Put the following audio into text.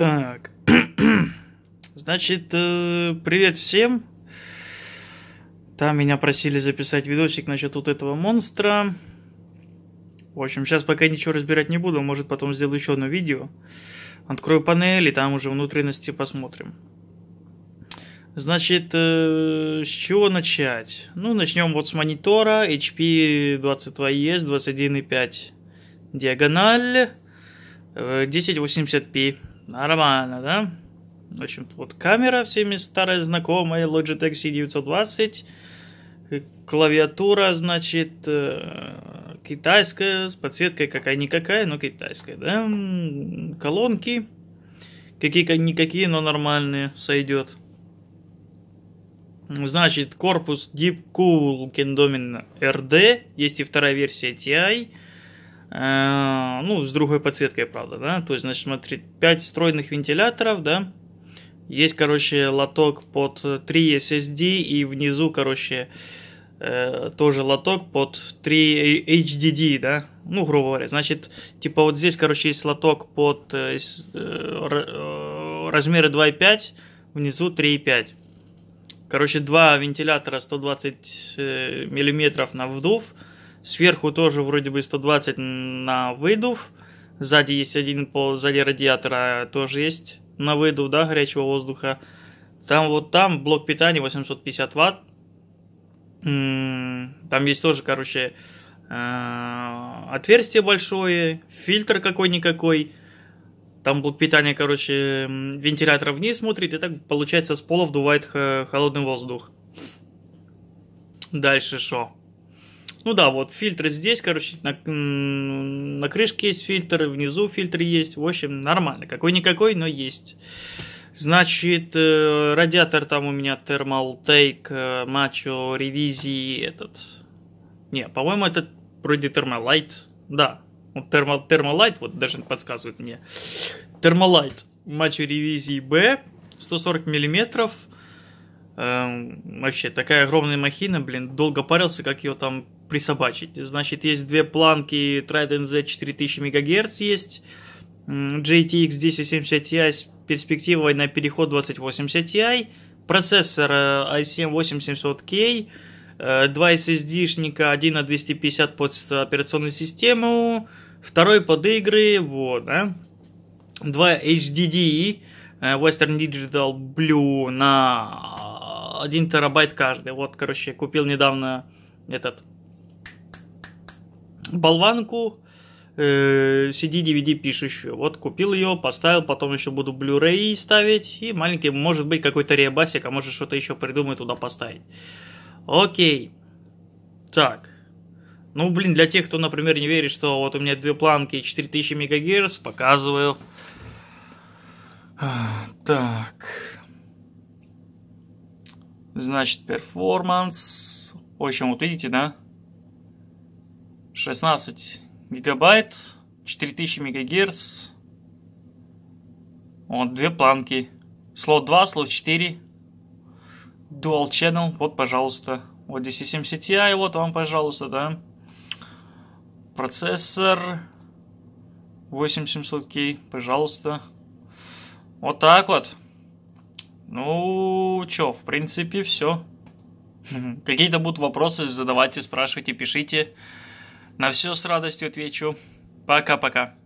Так. Значит, э, привет всем. Там меня просили записать видосик насчет вот этого монстра. В общем, сейчас пока ничего разбирать не буду, может потом сделаю еще одно видео. Открою панель и там уже внутренности посмотрим. Значит, э, с чего начать? Ну, начнем вот с монитора HP 22ES 21.5 диагональ 1080p э, Нормально, да? В общем вот камера всеми старая знакомая, Logitech C920, э, клавиатура, значит, э, китайская, с подсветкой какая-никакая, но китайская, да? Колонки, какие-никакие, но нормальные, сойдет. Значит, корпус Deep Cool Kendomin RD, есть и вторая версия TI, Э, ну, с другой подсветкой, правда, да, то есть, значит, смотри, 5 встроенных вентиляторов, да, есть, короче, лоток под 3 SSD и внизу, короче, э, тоже лоток под 3 HDD, да, ну, грубо говоря, значит, типа вот здесь, короче, есть лоток под э, э, э, размеры 2,5, внизу 3,5. Короче, два вентилятора 120 миллиметров на вдув – Сверху тоже вроде бы 120 на выдув. Сзади есть один по сзади радиатора тоже есть на выдув, да, горячего воздуха. Там вот там блок питания 850 ватт. Там есть тоже, короче, э, отверстие большое, фильтр какой-никакой. Там блок питания, короче, вентилятор вниз смотрит, и так, получается, с пола вдувает э, холодный воздух. Дальше что? Ну да, вот фильтры здесь, короче, на, на крышке есть фильтры, внизу фильтры есть. В общем, нормально. Какой-никакой, но есть. Значит, э, радиатор там у меня Thermal Take мачо, э, ревизии этот. Не, по-моему, это вроде Thermal Light. Да, вот Thermal Thermal Light вот даже подсказывает мне. Thermal Light мачо ревизии B 140 миллиметров. Эм, вообще, такая огромная махина, блин, долго парился, как ее там присобачить. Значит, есть две планки Trident Z 4000 МГц, есть JTX 1070 Ti с перспективой на переход 2080 Ti, процессор i7-8700K, 2 SSD-шника, один на 250 под операционную систему, второй под игры, вот, да, 2 HDD, э, Western Digital Blue на 1 терабайт каждый. Вот, короче, купил недавно этот болванку э, CD-DVD пишущую. Вот купил ее, поставил, потом еще буду Blu-ray ставить и маленький, может быть, какой-то реабасик, а может что-то еще придумаю туда поставить. Окей. Так. Ну, блин, для тех, кто, например, не верит, что вот у меня две планки 4000 МГц, показываю. Так. Значит, перформанс. В общем, вот видите, да? 16 гигабайт, 4000 мегагерц. Вот две планки. Слот 2, слот 4. Dual Channel, вот, пожалуйста. Вот 1070 Ti, вот вам, пожалуйста, да. Процессор 8700K, пожалуйста. Вот так вот. Ну, чё, в принципе, все. Какие-то будут вопросы, задавайте, спрашивайте, пишите. На все с радостью отвечу. Пока-пока.